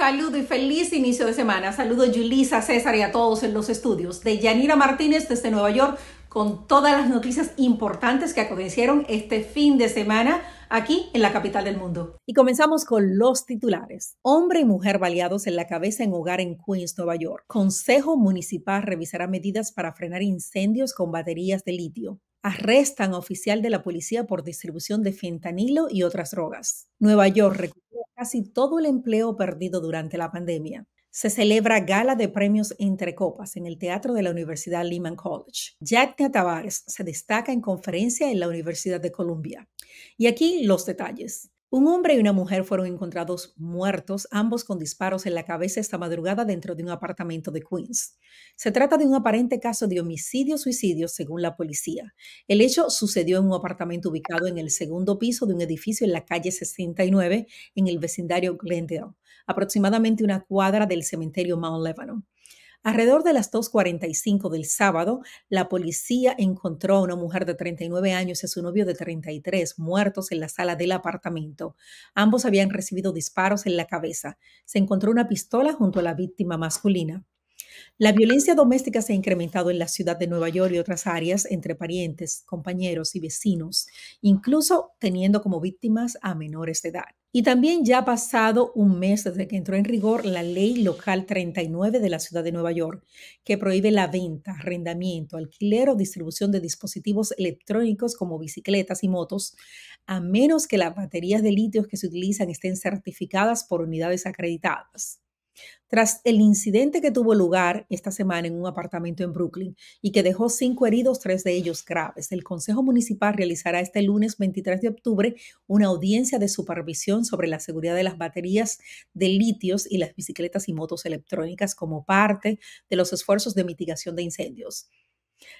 saludo y feliz inicio de semana. Saludo a César y a todos en los estudios. De Yanira Martínez desde Nueva York con todas las noticias importantes que acontecieron este fin de semana aquí en la capital del mundo. Y comenzamos con los titulares. Hombre y mujer baleados en la cabeza en hogar en Queens, Nueva York. Consejo Municipal revisará medidas para frenar incendios con baterías de litio. Arrestan oficial de la policía por distribución de fentanilo y otras drogas. Nueva York casi todo el empleo perdido durante la pandemia. Se celebra gala de premios entre copas en el Teatro de la Universidad Lehman College. Jack Tavares se destaca en conferencia en la Universidad de Columbia. Y aquí los detalles. Un hombre y una mujer fueron encontrados muertos, ambos con disparos en la cabeza esta madrugada dentro de un apartamento de Queens. Se trata de un aparente caso de homicidio-suicidio, según la policía. El hecho sucedió en un apartamento ubicado en el segundo piso de un edificio en la calle 69, en el vecindario Glendale, aproximadamente una cuadra del cementerio Mount Lebanon. Alrededor de las 2.45 del sábado, la policía encontró a una mujer de 39 años y a su novio de 33 muertos en la sala del apartamento. Ambos habían recibido disparos en la cabeza. Se encontró una pistola junto a la víctima masculina. La violencia doméstica se ha incrementado en la ciudad de Nueva York y otras áreas entre parientes, compañeros y vecinos, incluso teniendo como víctimas a menores de edad. Y también ya ha pasado un mes desde que entró en rigor la ley local 39 de la ciudad de Nueva York, que prohíbe la venta, arrendamiento, alquiler o distribución de dispositivos electrónicos como bicicletas y motos, a menos que las baterías de litio que se utilizan estén certificadas por unidades acreditadas. Tras el incidente que tuvo lugar esta semana en un apartamento en Brooklyn y que dejó cinco heridos, tres de ellos graves, el Consejo Municipal realizará este lunes 23 de octubre una audiencia de supervisión sobre la seguridad de las baterías de litios y las bicicletas y motos electrónicas como parte de los esfuerzos de mitigación de incendios.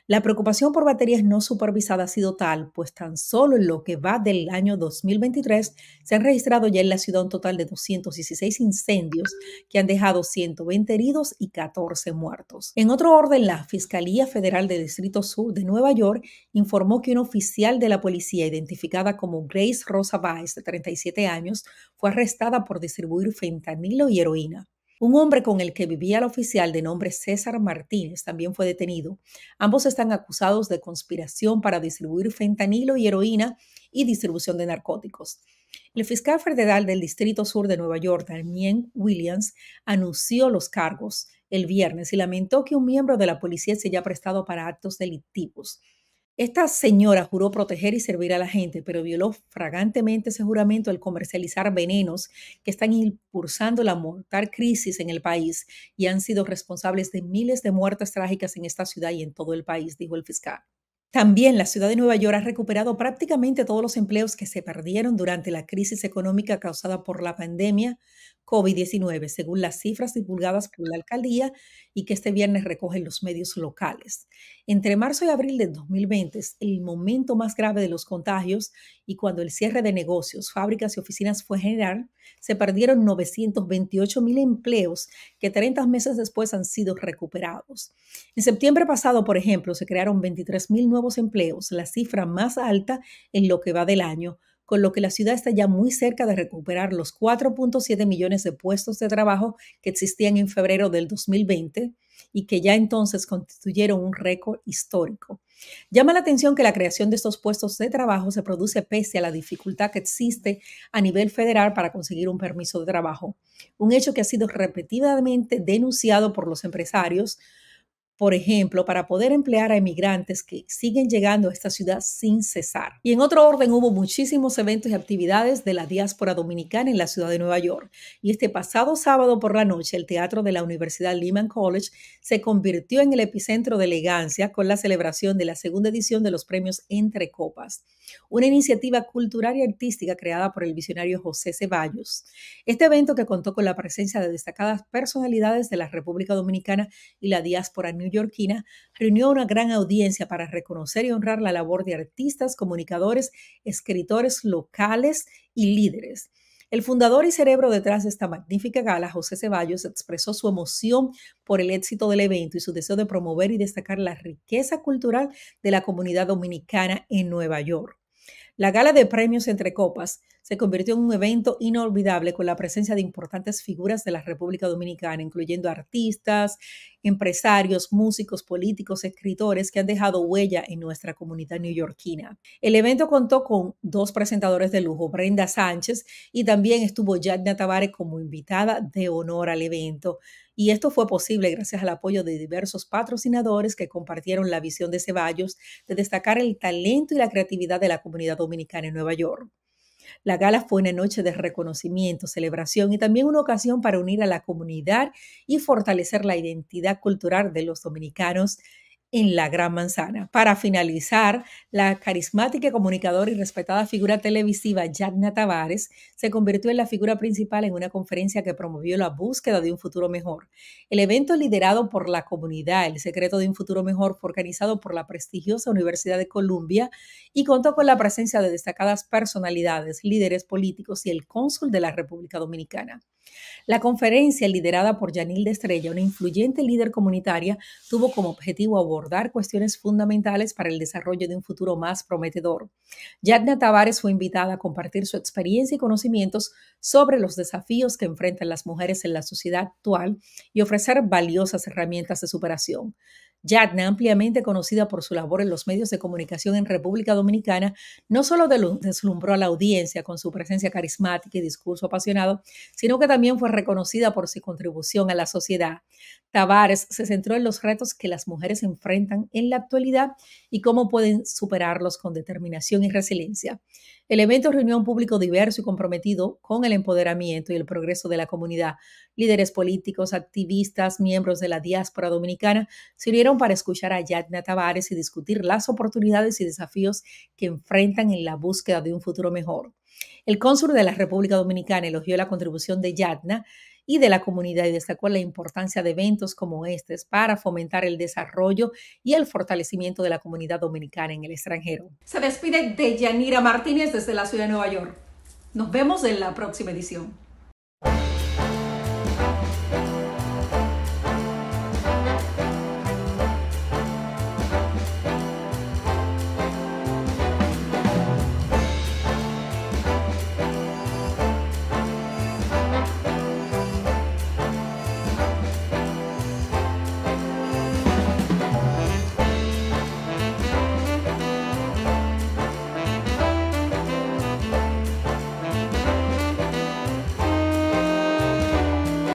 La preocupación por baterías no supervisadas ha sido tal, pues tan solo en lo que va del año 2023 se han registrado ya en la ciudad un total de 216 incendios que han dejado 120 heridos y 14 muertos. En otro orden, la Fiscalía Federal del Distrito Sur de Nueva York informó que un oficial de la policía identificada como Grace Rosa Baez, de 37 años, fue arrestada por distribuir fentanilo y heroína. Un hombre con el que vivía el oficial de nombre César Martínez también fue detenido. Ambos están acusados de conspiración para distribuir fentanilo y heroína y distribución de narcóticos. El fiscal federal del Distrito Sur de Nueva York, Damien Williams, anunció los cargos el viernes y lamentó que un miembro de la policía se haya prestado para actos delictivos. Esta señora juró proteger y servir a la gente, pero violó fragantemente ese juramento al comercializar venenos que están impulsando la mortal crisis en el país y han sido responsables de miles de muertes trágicas en esta ciudad y en todo el país, dijo el fiscal. También la ciudad de Nueva York ha recuperado prácticamente todos los empleos que se perdieron durante la crisis económica causada por la pandemia, COVID-19, según las cifras divulgadas por la alcaldía y que este viernes recogen los medios locales. Entre marzo y abril de 2020 el momento más grave de los contagios y cuando el cierre de negocios, fábricas y oficinas fue general, se perdieron 928 mil empleos que 30 meses después han sido recuperados. En septiembre pasado, por ejemplo, se crearon 23 mil nuevos empleos, la cifra más alta en lo que va del año con lo que la ciudad está ya muy cerca de recuperar los 4.7 millones de puestos de trabajo que existían en febrero del 2020 y que ya entonces constituyeron un récord histórico. Llama la atención que la creación de estos puestos de trabajo se produce pese a la dificultad que existe a nivel federal para conseguir un permiso de trabajo, un hecho que ha sido repetidamente denunciado por los empresarios, por ejemplo, para poder emplear a emigrantes que siguen llegando a esta ciudad sin cesar. Y en otro orden hubo muchísimos eventos y actividades de la diáspora dominicana en la ciudad de Nueva York. Y este pasado sábado por la noche, el teatro de la Universidad Lehman College se convirtió en el epicentro de elegancia con la celebración de la segunda edición de los premios Entre Copas, una iniciativa cultural y artística creada por el visionario José Ceballos. Este evento que contó con la presencia de destacadas personalidades de la República Dominicana y la diáspora neoyorquina reunió una gran audiencia para reconocer y honrar la labor de artistas, comunicadores, escritores locales y líderes. El fundador y cerebro detrás de esta magnífica gala, José Ceballos, expresó su emoción por el éxito del evento y su deseo de promover y destacar la riqueza cultural de la comunidad dominicana en Nueva York. La gala de premios entre copas se convirtió en un evento inolvidable con la presencia de importantes figuras de la República Dominicana, incluyendo artistas, empresarios, músicos, políticos, escritores que han dejado huella en nuestra comunidad neoyorquina. El evento contó con dos presentadores de lujo, Brenda Sánchez, y también estuvo Yadna Tavares como invitada de honor al evento. Y esto fue posible gracias al apoyo de diversos patrocinadores que compartieron la visión de Ceballos de destacar el talento y la creatividad de la comunidad dominicana en Nueva York. La gala fue una noche de reconocimiento, celebración y también una ocasión para unir a la comunidad y fortalecer la identidad cultural de los dominicanos en la Gran Manzana. Para finalizar, la carismática comunicadora y respetada figura televisiva Yagna Tavares se convirtió en la figura principal en una conferencia que promovió la búsqueda de un futuro mejor. El evento liderado por la comunidad El Secreto de un Futuro Mejor fue organizado por la prestigiosa Universidad de Columbia y contó con la presencia de destacadas personalidades, líderes políticos y el cónsul de la República Dominicana. La conferencia, liderada por Yanil de Estrella, una influyente líder comunitaria, tuvo como objetivo abordar abordar cuestiones fundamentales para el desarrollo de un futuro más prometedor. Yadna Tavares fue invitada a compartir su experiencia y conocimientos sobre los desafíos que enfrentan las mujeres en la sociedad actual y ofrecer valiosas herramientas de superación. Yadna, ampliamente conocida por su labor en los medios de comunicación en República Dominicana, no solo deslumbró a la audiencia con su presencia carismática y discurso apasionado, sino que también fue reconocida por su contribución a la sociedad. Tavares se centró en los retos que las mujeres enfrentan en la actualidad y cómo pueden superarlos con determinación y resiliencia. El evento reunió un público diverso y comprometido con el empoderamiento y el progreso de la comunidad. Líderes políticos, activistas, miembros de la diáspora dominicana se unieron para escuchar a Yadna Tavares y discutir las oportunidades y desafíos que enfrentan en la búsqueda de un futuro mejor. El cónsul de la República Dominicana elogió la contribución de Yadna y de la comunidad y destacó la importancia de eventos como estos para fomentar el desarrollo y el fortalecimiento de la comunidad dominicana en el extranjero. Se despide de Yanira Martínez desde la ciudad de Nueva York. Nos vemos en la próxima edición.